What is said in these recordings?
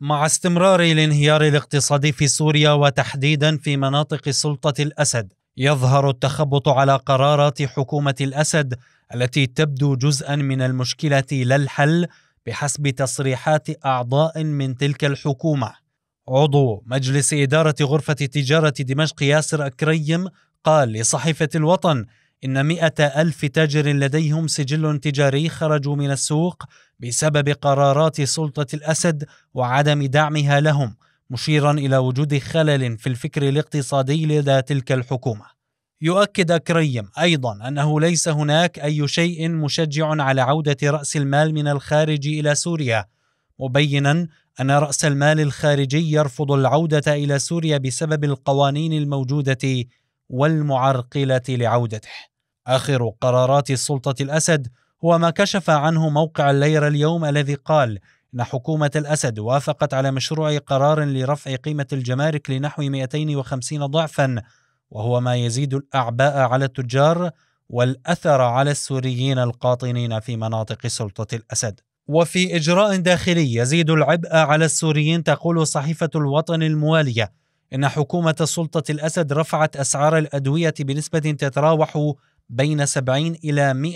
مع استمرار الانهيار الاقتصادي في سوريا وتحديدا في مناطق سلطه الاسد يظهر التخبط على قرارات حكومه الاسد التي تبدو جزءا من المشكله لا الحل بحسب تصريحات اعضاء من تلك الحكومه عضو مجلس اداره غرفه تجاره دمشق ياسر اكريم قال لصحيفه الوطن إن مئة ألف تاجر لديهم سجل تجاري خرجوا من السوق بسبب قرارات سلطة الأسد وعدم دعمها لهم مشيرا إلى وجود خلل في الفكر الاقتصادي لدى تلك الحكومة يؤكد كريم أيضا أنه ليس هناك أي شيء مشجع على عودة رأس المال من الخارج إلى سوريا مبينا أن رأس المال الخارجي يرفض العودة إلى سوريا بسبب القوانين الموجودة والمعرقلة لعودته آخر قرارات سلطة الأسد هو ما كشف عنه موقع الليرة اليوم الذي قال إن حكومة الأسد وافقت على مشروع قرار لرفع قيمة الجمارك لنحو 250 ضعفا وهو ما يزيد الأعباء على التجار والأثر على السوريين القاطنين في مناطق سلطة الأسد وفي إجراء داخلي يزيد العبء على السوريين تقول صحيفة الوطن الموالية إن حكومة سلطة الأسد رفعت أسعار الأدوية بنسبة تتراوح بين 70 إلى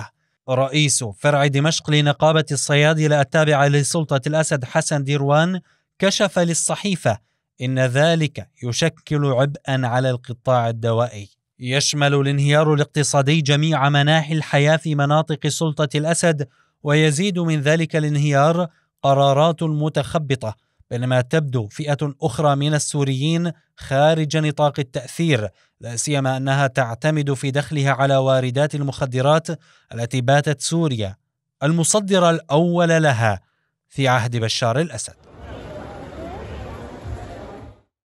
100% رئيس فرع دمشق لنقابة الصيادلة التابعة لسلطة الأسد حسن ديروان كشف للصحيفة إن ذلك يشكل عبئا على القطاع الدوائي يشمل الانهيار الاقتصادي جميع مناحي الحياة في مناطق سلطة الأسد ويزيد من ذلك الانهيار قرارات متخبطة بينما تبدو فئة أخرى من السوريين خارج نطاق التأثير لا سيما أنها تعتمد في دخلها على واردات المخدرات التي باتت سوريا المصدر الأول لها في عهد بشار الأسد